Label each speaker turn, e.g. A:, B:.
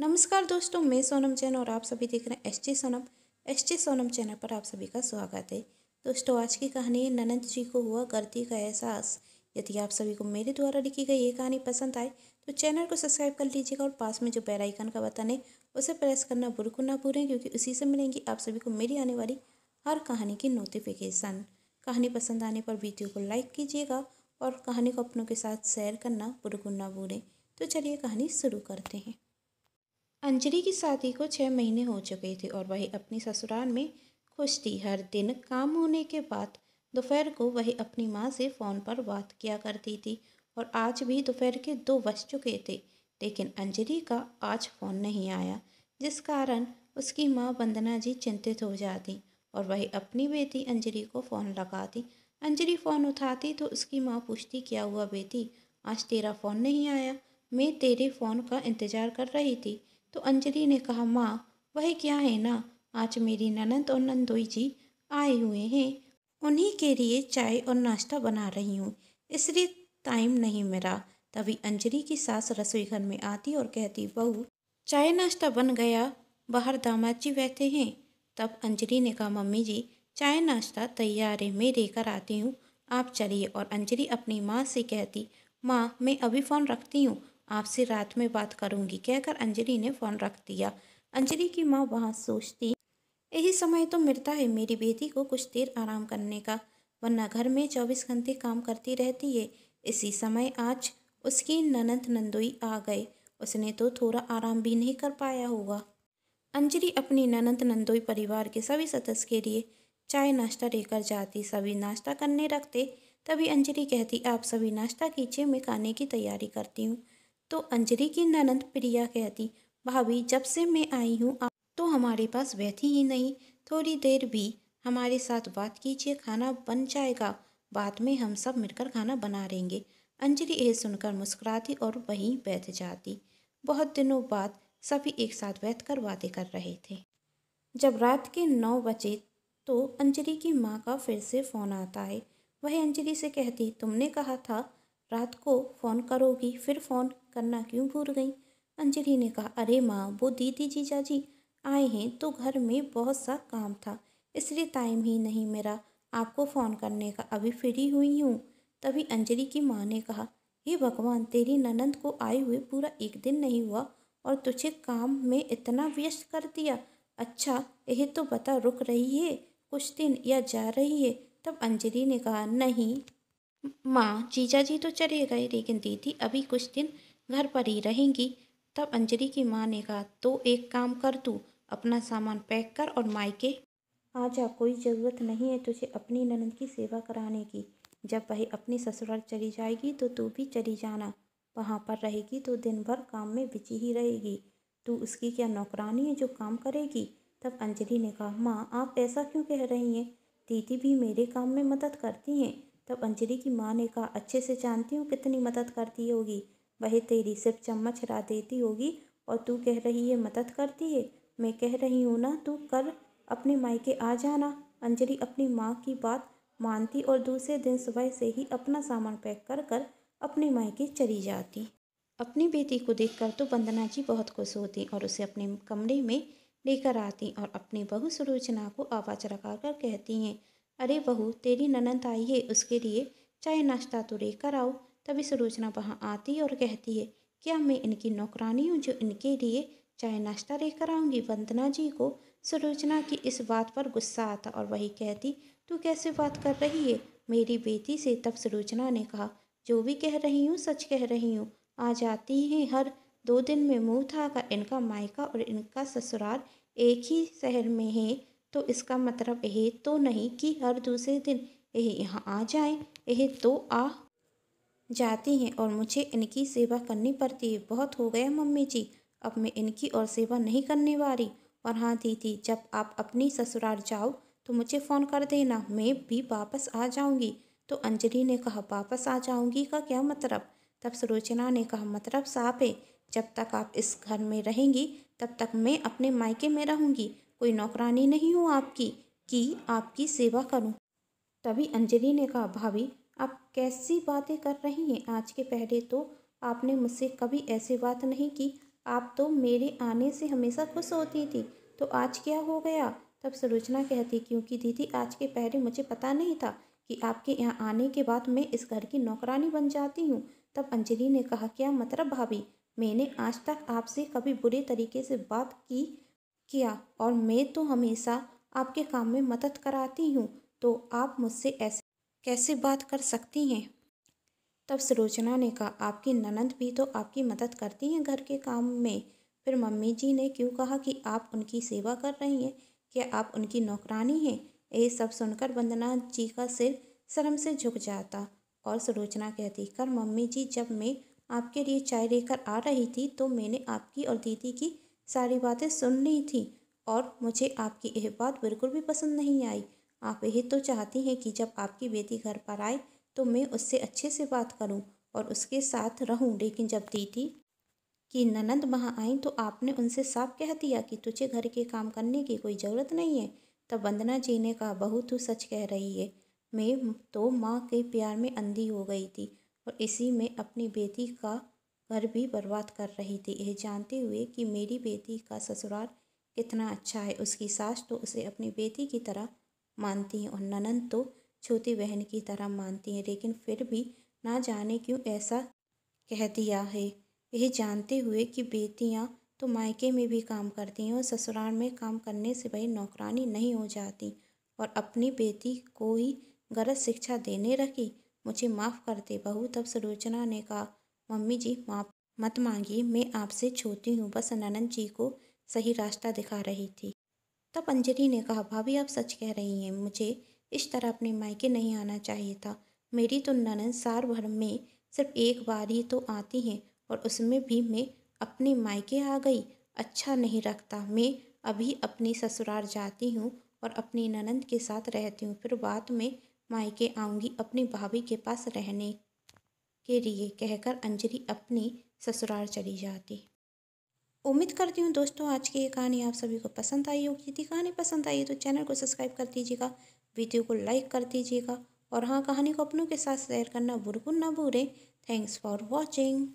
A: नमस्कार दोस्तों मैं सोनम चैन और आप सभी देख रहे हैं S G Sonam S G Sonam channel पर आप सभी का स्वागत है दोस्तों आज की कहानी है ननंद जी को हुआ गलती का एहसास यदि आप सभी को मेरे द्वारा लिखी गई ये कहानी पसंद आए तो चैनल को सब्सक्राइब कर लीजिएगा और पास में जो बेल आइकन का बटन है उसे प्रेस करना बिल्कुल ना भूलें क्योंकि उसी से मिलेंगी आप सभी को मेरी आने वाली हर कहानी की नोटिफिकेशन कहानी पसंद आने पर वीडियो को लाइक कीजिएगा और कहानी को अपनों के साथ शेयर करना बिल्कुल ना भूलें तो चलिए कहानी शुरू करते हैं अंजलि की शादी को छः महीने हो चुके थे और वही अपने ससुराल में खुश थी हर दिन काम होने के बाद दोपहर को वही अपनी माँ से फ़ोन पर बात किया करती थी और आज भी दोपहर के दो बज चुके थे लेकिन अंजलि का आज फ़ोन नहीं आया जिस कारण उसकी माँ वंदना जी चिंतित हो जाती और वही अपनी बेटी अंजलि को फ़ोन लगाती अंजलि फ़ोन उठाती तो उसकी माँ पूछती क्या हुआ बेटी आज तेरा फ़ोन नहीं आया मैं तेरे फ़ोन का इंतज़ार कर रही थी तो अंजलि ने कहा माँ वह क्या है ना आज मेरी ननद और नंदोई जी आए हुए हैं उन्हीं के लिए चाय और नाश्ता बना रही हूँ इसलिए टाइम नहीं मिला तभी अंजलि की सास रसोई घर में आती और कहती बहू चाय नाश्ता बन गया बाहर दामाद जी बैठे हैं तब अंजलि ने कहा मम्मी जी चाय नाश्ता तैयार है मैं लेकर आती हूँ आप चलिए और अंजलि अपनी माँ से कहती माँ मैं अभी फ़ोन रखती हूँ आपसे रात में बात करूंगी कहकर अंजलि ने फ़ोन रख दिया अंजलि की माँ वहाँ सोचती यही समय तो मिलता है मेरी बेटी को कुछ देर आराम करने का वरना घर में चौबीस घंटे काम करती रहती है इसी समय आज उसकी ननंद नंदोई आ गए उसने तो थोड़ा आराम भी नहीं कर पाया होगा अंजलि अपनी ननंद नंदोई परिवार के सभी सदस्य के लिए चाय नाश्ता लेकर जाती सभी नाश्ता करने रखते तभी अंजलि कहती आप सभी नाश्ता कीजिए मैं खाने की तैयारी करती हूँ तो अंजलि की ननंद प्रिया कहती भाभी जब से मैं आई हूँ तो हमारे पास बैठी ही नहीं थोड़ी देर भी हमारे साथ बात कीजिए खाना बन जाएगा बाद में हम सब मिलकर खाना बना लेंगे अंजलि यह सुनकर मुस्कुराती और वहीं बैठ जाती बहुत दिनों बाद सभी एक साथ बैठकर बातें कर रहे थे जब रात के नौ बजे तो अंजलि की माँ का फिर से फ़ोन आता है वह अंजलि से कहती तुमने कहा था रात को फ़ोन करोगी फिर फ़ोन करना क्यों भूल गई अंजलि ने कहा अरे माँ वो दीदी जीजा जी आए हैं तो घर में बहुत सा काम था इसलिए टाइम ही नहीं मेरा आपको फ़ोन करने का अभी फ्री हुई हूँ तभी अंजलि की माँ ने कहा हे भगवान तेरी ननंद को आए हुए पूरा एक दिन नहीं हुआ और तुझे काम में इतना व्यस्त कर दिया अच्छा यह तो बता रुक रही है कुछ दिन या जा रही है तब अंजलि ने कहा नहीं माँ जीजा जी तो चले गए लेकिन दीदी अभी कुछ दिन घर पर ही रहेंगी तब अंजलि की माँ ने कहा तो एक काम कर तू अपना सामान पैक कर और मायके आ जा कोई ज़रूरत नहीं है तुझे अपनी ननद की सेवा कराने की जब वही अपनी ससुराल चली जाएगी तो तू भी चली जाना वहाँ पर रहेगी तो दिन भर काम में बिजी ही रहेगी तू उसकी क्या नौकरानी है जो काम करेगी तब अंजलि ने कहा माँ आप ऐसा क्यों कह रही हैं दीदी भी मेरे काम में मदद करती हैं तब अंजलि की माँ ने कहा अच्छे से जानती हूँ कितनी मदद करती होगी वह तेरी सिर्फ चम्मच रा देती होगी और तू कह रही है मदद करती है मैं कह रही हूँ ना तू कर अपने मायके आ जाना अंजलि अपनी माँ की बात मानती और दूसरे दिन सुबह से ही अपना सामान पैक कर कर अपने मायके चली जाती अपनी बेटी को देखकर तो वंदना जी बहुत खुश होती और उसे अपने कमरे में लेकर आती और अपनी बहू सुरोचना को आवाज़ लगा कर कहती हैं अरे बहू तेरी ननंद आई है उसके लिए चाय नाश्ता तो लेकर आओ तभी सरोजना वहाँ आती और कहती है क्या मैं इनकी नौकरानी हूँ जो इनके लिए चाय नाश्ता लेकर आऊँगी वंदना जी को सरोजना की इस बात पर गुस्सा आता और वही कहती तू कैसे बात कर रही है मेरी बेटी से तब सरोजना ने कहा जो भी कह रही हूँ सच कह रही हूँ आ जाती हैं हर दो दिन में मुँह था का इनका मायका और इनका ससुराल एक ही शहर में है तो इसका मतलब यह तो नहीं कि हर दूसरे दिन यह यहाँ आ जाए यह तो आ जाती हैं और मुझे इनकी सेवा करनी पड़ती है बहुत हो गया मम्मी जी अब मैं इनकी और सेवा नहीं करने वाली और हाँ दीदी जब आप अपनी ससुराल जाओ तो मुझे फ़ोन कर देना मैं भी वापस आ जाऊँगी तो अंजलि ने कहा वापस आ जाऊँगी का क्या मतलब तब सुरोचना ने कहा मतलब साफ है जब तक आप इस घर में रहेंगी तब तक मैं अपने मायके में रहूँगी कोई नौकरानी नहीं हूँ आपकी कि आपकी सेवा करूँ तभी अंजलि ने कहा भाभी आप कैसी बातें कर रही हैं आज के पहले तो आपने मुझसे कभी ऐसी बात नहीं की आप तो मेरे आने से हमेशा खुश होती थी तो आज क्या हो गया तब सरोजना कहती क्योंकि दीदी आज के पहले मुझे पता नहीं था कि आपके यहाँ आने के बाद मैं इस घर की नौकरानी बन जाती हूँ तब अंजलि ने कहा क्या मतलब भाभी मैंने आज तक आपसे कभी बुरे तरीके से बात की किया और मैं तो हमेशा आपके काम में मदद कराती हूँ तो आप मुझसे ऐसे कैसे बात कर सकती हैं तब सरोजना ने कहा आपकी ननद भी तो आपकी मदद करती हैं घर के काम में फिर मम्मी जी ने क्यों कहा कि आप उनकी सेवा कर रही हैं क्या आप उनकी नौकरानी हैं ये सब सुनकर वंदना जी का सिर शर्म से झुक जाता और सरोजना कहती कर मम्मी जी जब मैं आपके लिए चाय लेकर आ रही थी तो मैंने आपकी और दीदी की सारी बातें सुन ली थी और मुझे आपकी यह बात बिल्कुल भी पसंद नहीं आई आप यही तो चाहती हैं कि जब आपकी बेटी घर पर आए तो मैं उससे अच्छे से बात करूं और उसके साथ रहूं लेकिन जब दीदी कि ननंद वहाँ आई तो आपने उनसे साफ कह दिया कि तुझे घर के काम करने की कोई ज़रूरत नहीं है तब वंदना जी ने कहा बहू तू सच कह रही है मैं तो माँ के प्यार में अंधी हो गई थी और इसी में अपनी बेटी का घर भी बर्बाद कर रही थी यह जानते हुए कि मेरी बेटी का ससुराल कितना अच्छा है उसकी सास तो उसे अपनी बेटी की तरह मानती हैं और ननन तो छोटी बहन की तरह मानती हैं लेकिन फिर भी ना जाने क्यों ऐसा कह दिया है यह जानते हुए कि बेटियाँ तो मायके में भी काम करती हैं और ससुराल में काम करने से भाई नौकरानी नहीं हो जाती और अपनी बेटी को ही गलत शिक्षा देने रखी मुझे माफ़ करते बहू तब सुलोचना ने कहा मम्मी जी माफ मत मांगिए मैं आपसे छोटी हूँ बस ननंद जी को सही रास्ता दिखा रही थी तब अंजलि ने कहा भाभी आप सच कह रही हैं मुझे इस तरह अपने मायके नहीं आना चाहिए था मेरी तो ननन सार भर में सिर्फ एक बार ही तो आती हैं और उसमें भी मैं अपने मायके आ गई अच्छा नहीं रखता मैं अभी अपने ससुराल जाती हूँ और अपनी ननंद के साथ रहती हूँ फिर बाद में मायके आऊँगी अपनी भाभी के पास रहने के लिए कहकर अंजलि अपने ससुराल चली जाती उम्मीद करती हूँ दोस्तों आज की ये कहानी आप सभी को पसंद आई होगी यदि कहानी पसंद आई तो चैनल को सब्सक्राइब कर दीजिएगा वीडियो को लाइक कर दीजिएगा और हाँ कहानी को अपनों के साथ शेयर करना बिल्कुल ना भूलें थैंक्स फॉर वॉचिंग